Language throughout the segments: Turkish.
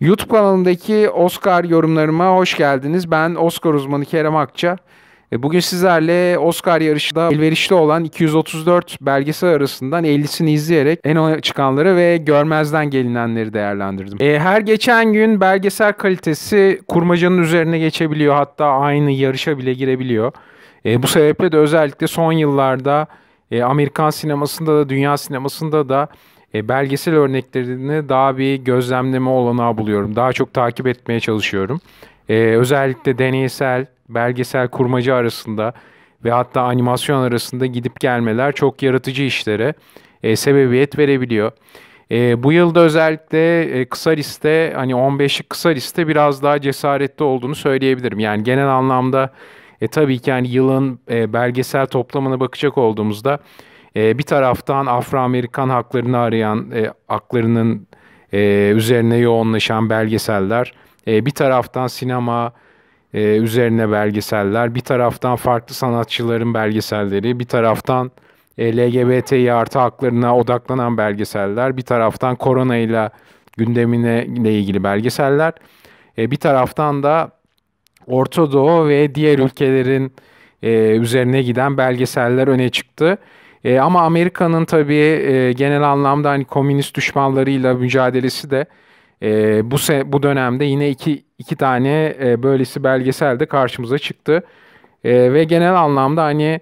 YouTube kanalındaki Oscar yorumlarıma hoş geldiniz. Ben Oscar uzmanı Kerem Akça. E, bugün sizlerle Oscar yarışında elverişli olan 234 belgesel arasından 50'sini izleyerek en öne çıkanları ve görmezden gelinenleri değerlendirdim. E, her geçen gün belgesel kalitesi kurmacanın üzerine geçebiliyor hatta aynı yarışa bile girebiliyor. E, bu sebeple de özellikle son yıllarda Amerikan sinemasında da dünya sinemasında da e, belgesel örneklerini daha bir gözlemleme olanağı buluyorum. Daha çok takip etmeye çalışıyorum. E, özellikle deneysel, belgesel kurmacı arasında ve hatta animasyon arasında gidip gelmeler çok yaratıcı işlere e, sebebiyet verebiliyor. E, bu yılda özellikle e, kısa liste hani 15'lik kısa liste biraz daha cesaretli olduğunu söyleyebilirim. Yani genel anlamda e, tabii ki yani yılın e, belgesel toplamına bakacak olduğumuzda e, bir taraftan Afro-Amerikan haklarını arayan, e, haklarının e, üzerine yoğunlaşan belgeseller, e, bir taraftan sinema e, üzerine belgeseller, bir taraftan farklı sanatçıların belgeselleri, bir taraftan e, LGBTİ artı haklarına odaklanan belgeseller, bir taraftan korona ile gündemine ile ilgili belgeseller, e, bir taraftan da Orta Doğu ve diğer ülkelerin e, üzerine giden belgeseller öne çıktı. E, ama Amerika'nın tabii e, genel anlamda hani komünist düşmanlarıyla mücadelesi de e, bu se bu dönemde yine iki iki tane e, böylesi belgesel de karşımıza çıktı. E, ve genel anlamda hani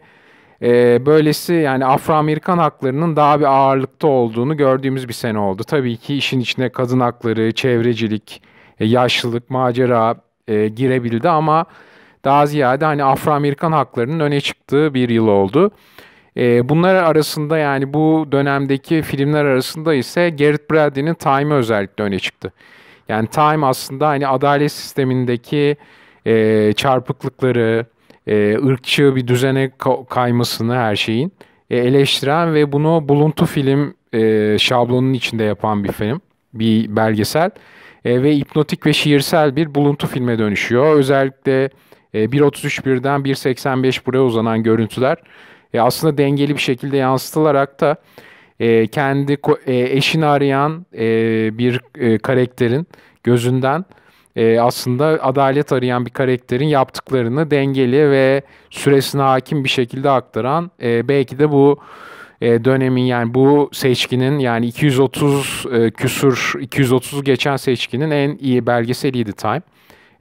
e, böylesi yani Afro-Amerikan haklarının daha bir ağırlıkta olduğunu gördüğümüz bir sene oldu. Tabii ki işin içine kadın hakları, çevrecilik, e, yaşlılık, macera e, girebildi ama daha ziyade hani Afro-Amerikan haklarının öne çıktığı bir yıl oldu. E, bunlar arasında yani bu dönemdeki filmler arasında ise Garrett Brady'nin Time'ı özellikle öne çıktı. Yani Time aslında hani adalet sistemindeki e, çarpıklıkları, e, ırkçı bir düzene kaymasını her şeyin e, eleştiren ve bunu buluntu film e, şablonun içinde yapan bir film, bir belgesel e, ve hipnotik ve şiirsel bir buluntu filme dönüşüyor. Özellikle e, 1.33.1'den 1.85 buraya uzanan görüntüler e, aslında dengeli bir şekilde yansıtılarak da e, kendi e, eşini arayan e, bir e, karakterin gözünden e, aslında adalet arayan bir karakterin yaptıklarını dengeli ve süresine hakim bir şekilde aktaran e, belki de bu e, dönemin yani bu seçkinin yani 230 e, küsur 230 geçen seçkinin en iyi belgeseliydi Time.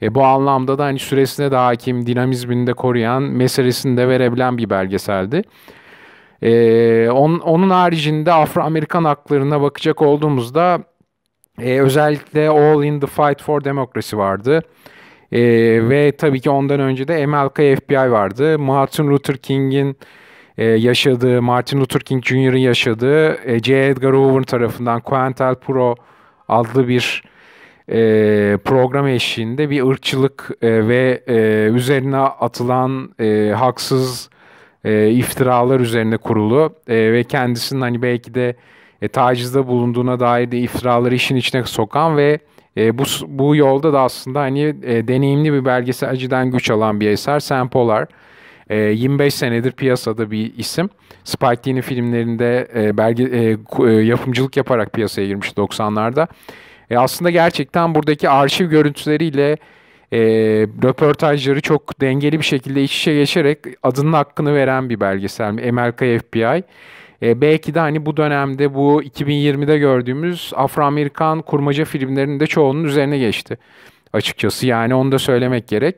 E, bu anlamda da hani süresine de hakim, dinamizmini de koruyan, meselesini de verebilen bir belgeseldi. E, on, onun haricinde Afro-Amerikan haklarına bakacak olduğumuzda e, özellikle All in the Fight for Democracy vardı. E, ve tabii ki ondan önce de MLK FBI vardı. Martin Luther King'in e, yaşadığı, Martin Luther King Jr.'ın yaşadığı e, J. Edgar Hoover tarafından Quentin Pro adlı bir e, program eşliğinde bir ırkçılık e, ve e, üzerine atılan e, haksız e, iftiralar üzerine kurulu e, ve kendisinin hani belki de e, tacizde bulunduğuna dair de iftiraları işin içine sokan ve e, bu bu yolda da aslında hani e, deneyimli bir belgeselciden güç alan bir eser Sam Polar. E, 25 senedir piyasada bir isim. Spike Lee'nin filmlerinde e, belge e, e yapımcılık yaparak piyasaya girmiş 90'larda. E, aslında gerçekten buradaki arşiv görüntüleriyle e, röportajları çok dengeli bir şekilde iç içe geçerek adının hakkını veren bir belgesel mi? MLK FBI. E, belki de hani bu dönemde bu 2020'de gördüğümüz Afro-Amerikan kurmaca filmlerinin de çoğunun üzerine geçti açıkçası. Yani onu da söylemek gerek.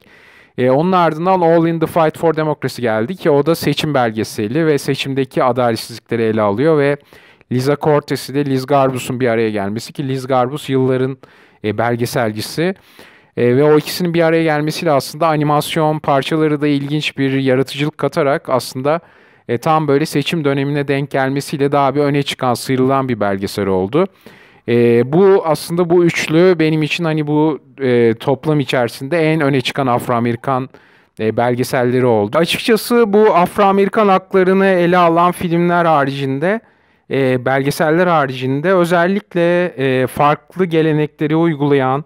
E, onun ardından All in the Fight for Democracy geldi ki o da seçim belgeseli ve seçimdeki adaletsizlikleri ele alıyor ve Liza Cortes ile Liz Garbus'un bir araya gelmesi ki Liz Garbus yılların e, belgeselcisi. E, ve o ikisinin bir araya gelmesiyle aslında animasyon parçaları da ilginç bir yaratıcılık katarak aslında e, tam böyle seçim dönemine denk gelmesiyle daha bir öne çıkan, sıyrılan bir belgesel oldu. E, bu aslında bu üçlü benim için hani bu e, toplam içerisinde en öne çıkan Afro-Amerikan e, belgeselleri oldu. Açıkçası bu Afro-Amerikan haklarını ele alan filmler haricinde e, belgeseller haricinde özellikle e, farklı gelenekleri uygulayan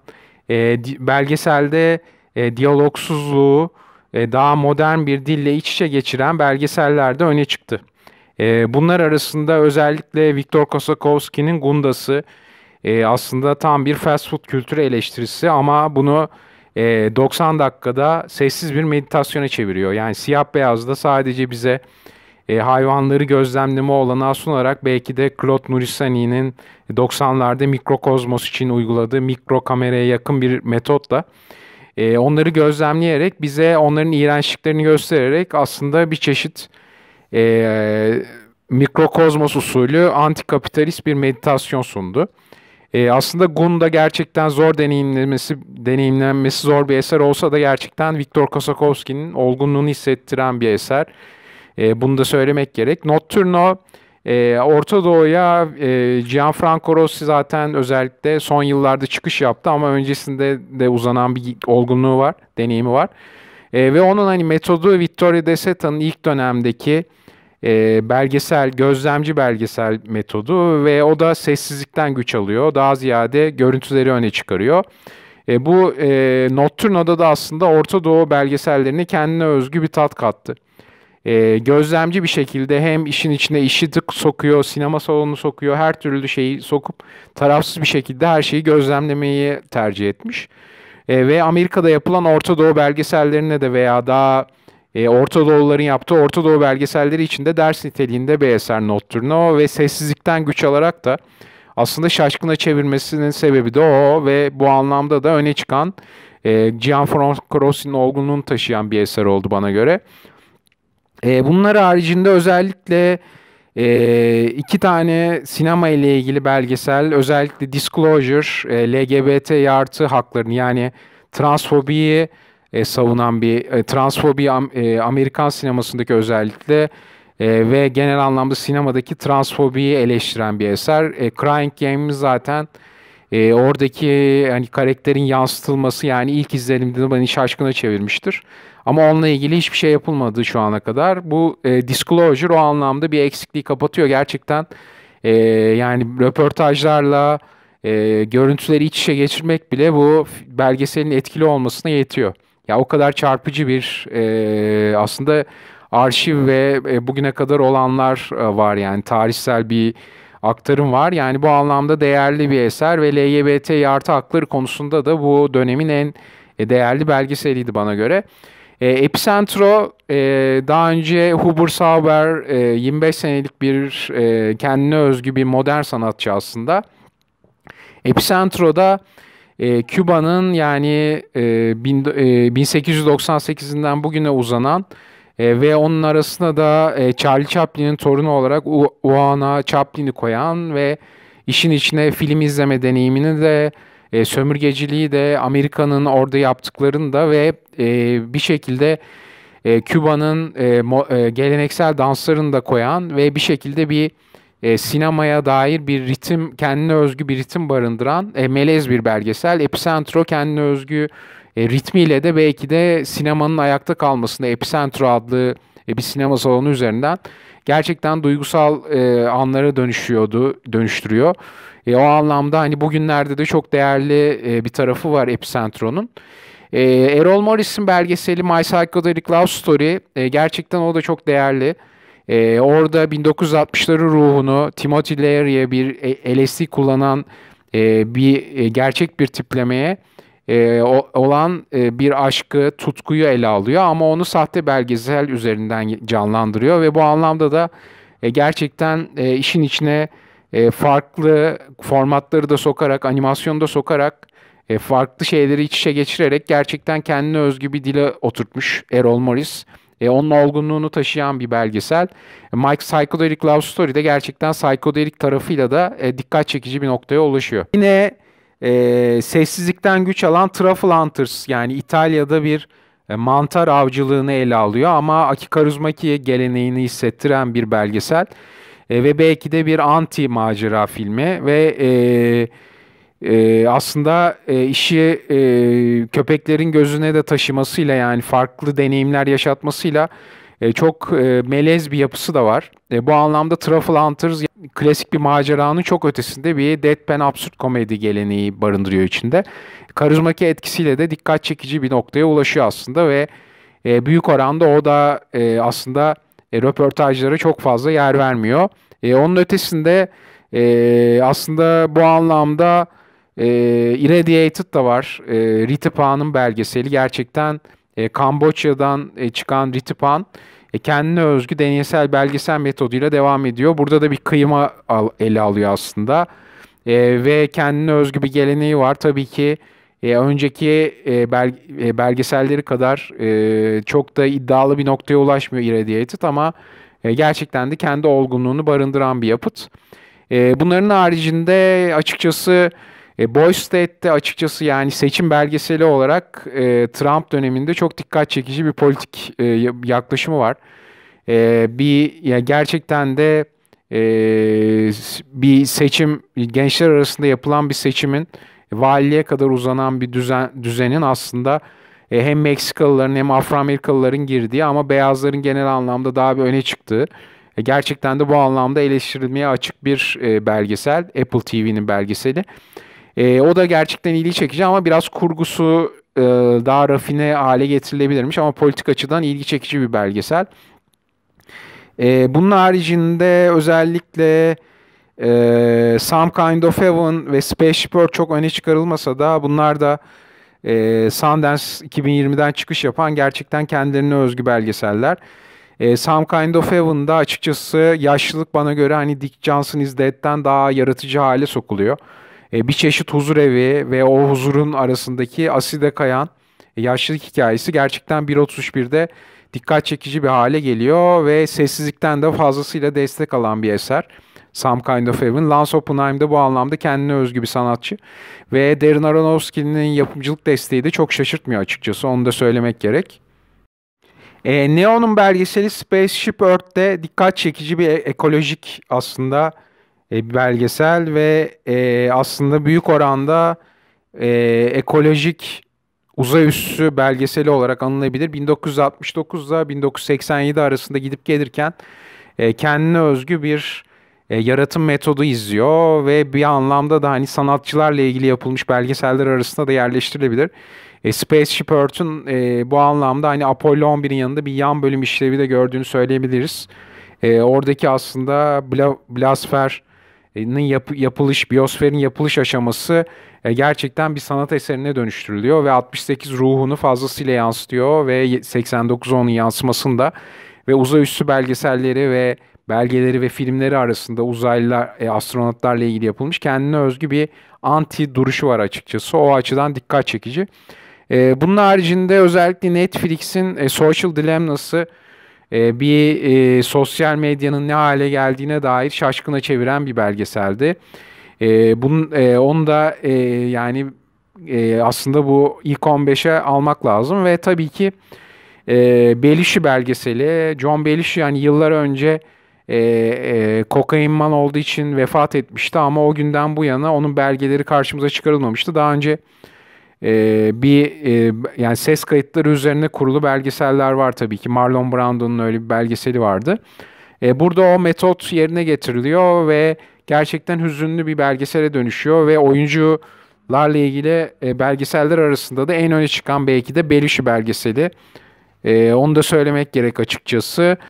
e, belgeselde e, diyalogsuzluğu e, daha modern bir dille iç içe geçiren belgeseller de öne çıktı. E, bunlar arasında özellikle Viktor Kosakowski'nin Gundas'ı e, aslında tam bir fast food kültürü eleştirisi ama bunu e, 90 dakikada sessiz bir meditasyona çeviriyor. Yani siyah beyazda sadece bize e, hayvanları gözlemleme olanağı sunarak belki de Claude Nurissani'nin 90'larda mikrokozmos için uyguladığı mikro kameraya yakın bir metotla e, onları gözlemleyerek bize onların iğrençliklerini göstererek aslında bir çeşit e, mikrokozmos usulü antikapitalist bir meditasyon sundu. E, aslında Gun'da gerçekten zor deneyimlemesi, deneyimlenmesi zor bir eser olsa da gerçekten Viktor Kosakowski'nin olgunluğunu hissettiren bir eser. E, bunu da söylemek gerek. Notturno e, Orta Doğu'ya e, Gianfranco Rossi zaten özellikle son yıllarda çıkış yaptı ama öncesinde de uzanan bir olgunluğu var, deneyimi var. E, ve onun hani metodu Vittorio De Seta'nın ilk dönemdeki e, belgesel, gözlemci belgesel metodu ve o da sessizlikten güç alıyor. Daha ziyade görüntüleri öne çıkarıyor. E, bu e, Nocturno'da da aslında Orta Doğu belgesellerine kendine özgü bir tat kattı e, gözlemci bir şekilde hem işin içine işi sokuyor, sinema salonunu sokuyor, her türlü şeyi sokup tarafsız bir şekilde her şeyi gözlemlemeyi tercih etmiş. E, ve Amerika'da yapılan Orta Doğu belgesellerine de veya daha e, Orta Doğuların yaptığı Orta Doğu belgeselleri içinde ders niteliğinde bir eser Nocturno ve sessizlikten güç alarak da aslında şaşkına çevirmesinin sebebi de o ve bu anlamda da öne çıkan e, Gianfranco Rossi'nin olgunluğunu taşıyan bir eser oldu bana göre. E, bunlar haricinde özellikle e, iki tane sinema ile ilgili belgesel, özellikle Disclosure, e, LGBT yartı haklarını yani transfobiyi e, savunan bir e, transfobi am, e, Amerikan sinemasındaki özellikle e, ve genel anlamda sinemadaki transfobiyi eleştiren bir eser. E, Crying Game zaten e, oradaki hani karakterin yansıtılması yani ilk izlenimde beni şaşkına çevirmiştir. Ama onunla ilgili hiçbir şey yapılmadı şu ana kadar. Bu e, disclosure o anlamda bir eksikliği kapatıyor gerçekten. E, yani röportajlarla e, görüntüleri iç içe geçirmek bile bu belgeselin etkili olmasına yetiyor. Ya o kadar çarpıcı bir e, aslında arşiv ve e, bugüne kadar olanlar e, var yani tarihsel bir aktarım var. Yani bu anlamda değerli bir eser ve LGBT artı hakları konusunda da bu dönemin en e, değerli belgeseliydi bana göre. E, Epicentro e, daha önce Huber Sauber e, 25 senelik bir e, kendine özgü bir modern sanatçı aslında. Epicentro'da e, Küba'nın yani e, bin, e, 1898'inden bugüne uzanan e, ve onun arasına da e, Charlie Chaplin'in torunu olarak Uana Chaplin'i koyan ve işin içine film izleme deneyimini de e, sömürgeciliği de Amerika'nın orada yaptıklarını da ve e, bir şekilde e, Küba'nın e, mo, e, geleneksel danslarını da koyan ve bir şekilde bir e, sinemaya dair bir ritim, kendine özgü bir ritim barındıran e, melez bir belgesel. Epicentro kendine özgü e, ritmiyle de belki de sinemanın ayakta kalmasında Epicentro adlı e, bir sinema salonu üzerinden gerçekten duygusal e, anlara dönüşüyordu, dönüştürüyor. E, o anlamda hani bugünlerde de çok değerli e, bir tarafı var Epicentro'nun. E, Errol Morris'in belgeseli My Psychedelic Love Story e, gerçekten o da çok değerli. E, orada 1960'ların ruhunu Timothy Leary'e bir e, LSD kullanan e, bir e, gerçek bir tiplemeye e, olan e, bir aşkı, tutkuyu ele alıyor ama onu sahte belgesel üzerinden canlandırıyor ve bu anlamda da e, gerçekten e, işin içine e, farklı formatları da sokarak, animasyonu da sokarak e, farklı şeyleri iç içe geçirerek gerçekten kendine özgü bir dile oturtmuş Errol Morris. E, onun olgunluğunu taşıyan bir belgesel. E, Mike Psychedelic Love Story de gerçekten psikodelik tarafıyla da e, dikkat çekici bir noktaya ulaşıyor. Yine e, sessizlikten güç alan Truffle Hunters yani İtalya'da bir e, mantar avcılığını ele alıyor ama Akikaruzmaki geleneğini hissettiren bir belgesel e, ve belki de bir anti macera filmi ve e, e, aslında e, işi e, köpeklerin gözüne de taşımasıyla yani farklı deneyimler yaşatmasıyla e, çok e, melez bir yapısı da var. E, bu anlamda Truffle Hunters klasik bir maceranın çok ötesinde bir deadpan absürt komedi geleneği barındırıyor içinde. Karizmaki etkisiyle de dikkat çekici bir noktaya ulaşıyor aslında ve büyük oranda o da aslında röportajlara çok fazla yer vermiyor. onun ötesinde aslında bu anlamda e, Irradiated da var. Rita Pa'nın belgeseli gerçekten e, Kamboçya'dan e, çıkan Ritipan e, kendine özgü deneysel belgesel metoduyla devam ediyor. Burada da bir kıyma al, ele alıyor aslında. E, ve kendine özgü bir geleneği var. Tabii ki e, önceki e, bel, e, belgeselleri kadar e, çok da iddialı bir noktaya ulaşmıyor Irradiated ama e, gerçekten de kendi olgunluğunu barındıran bir yapıt. E, bunların haricinde açıkçası e, Boy State'de açıkçası yani seçim belgeseli olarak e, Trump döneminde çok dikkat çekici bir politik e, yaklaşımı var. E, bir yani gerçekten de e, bir seçim gençler arasında yapılan bir seçimin valiliğe kadar uzanan bir düzen düzenin aslında e, hem Meksikalıların hem Afro-Amerikalıların girdiği ama beyazların genel anlamda daha bir öne çıktığı e, gerçekten de bu anlamda eleştirilmeye açık bir e, belgesel Apple TV'nin belgeseli. E, o da gerçekten ilgi çekici ama biraz kurgusu e, daha rafine hale getirilebilirmiş ama politik açıdan ilgi çekici bir belgesel. E, bunun haricinde özellikle e, Some Kind of Heaven ve Spaceship Earth çok öne çıkarılmasa da bunlar da e, Sundance 2020'den çıkış yapan gerçekten kendilerine özgü belgeseller. E, Some Kind of Heaven'da açıkçası yaşlılık bana göre hani Dick Johnson is Dead'den daha yaratıcı hale sokuluyor. E, bir çeşit huzur evi ve o huzurun arasındaki Aside Kayan e, yaşlılık hikayesi gerçekten 1.31'de dikkat çekici bir hale geliyor ve sessizlikten de fazlasıyla destek alan bir eser. Some Kind of Heaven. Lance Oppenheim de bu anlamda kendine özgü bir sanatçı. Ve Darren Aronofsky'nin yapımcılık desteği de çok şaşırtmıyor açıkçası. Onu da söylemek gerek. E, Neon'un belgeseli Spaceship Earth'te dikkat çekici bir e, ekolojik aslında e, belgesel ve e, aslında büyük oranda e, ekolojik uzay üssü belgeseli olarak anılabilir. 1969 ile 1987 arasında gidip gelirken e, kendine özgü bir e, yaratım metodu izliyor ve bir anlamda da hani sanatçılarla ilgili yapılmış belgeseller arasında da yerleştirilebilir. E, Spaceship Earth'ün e, bu anlamda hani Apollo 11'in yanında bir yan bölüm işlevi de gördüğünü söyleyebiliriz. E, oradaki aslında Bla Blasfer yap- yapılış, biyosferin yapılış aşaması e, gerçekten bir sanat eserine dönüştürülüyor ve 68 ruhunu fazlasıyla yansıtıyor ve 89 onun yansımasında ve uzay üstü belgeselleri ve belgeleri ve filmleri arasında uzaylılar, e, astronotlarla ilgili yapılmış kendine özgü bir anti duruşu var açıkçası. O açıdan dikkat çekici. E, bunun haricinde özellikle Netflix'in e, Social Dilemma'sı ee, bir e, sosyal medyanın ne hale geldiğine dair şaşkına çeviren bir belgeseldi. E, bunun e, onu da e, yani e, aslında bu ilk 15'e almak lazım ve tabii ki e, Belişi belgeseli, John Belişi yani yıllar önce e, e, kokainman olduğu için vefat etmişti ama o günden bu yana onun belgeleri karşımıza çıkarılmamıştı. Daha önce e, bir e, yani ses kayıtları üzerine kurulu belgeseller var tabii ki. Marlon Brando'nun öyle bir belgeseli vardı. E, burada o metot yerine getiriliyor ve gerçekten hüzünlü bir belgesele dönüşüyor ve oyuncularla ilgili e, belgeseller arasında da en öne çıkan belki de Belişi belgeseli. E, onu da söylemek gerek açıkçası.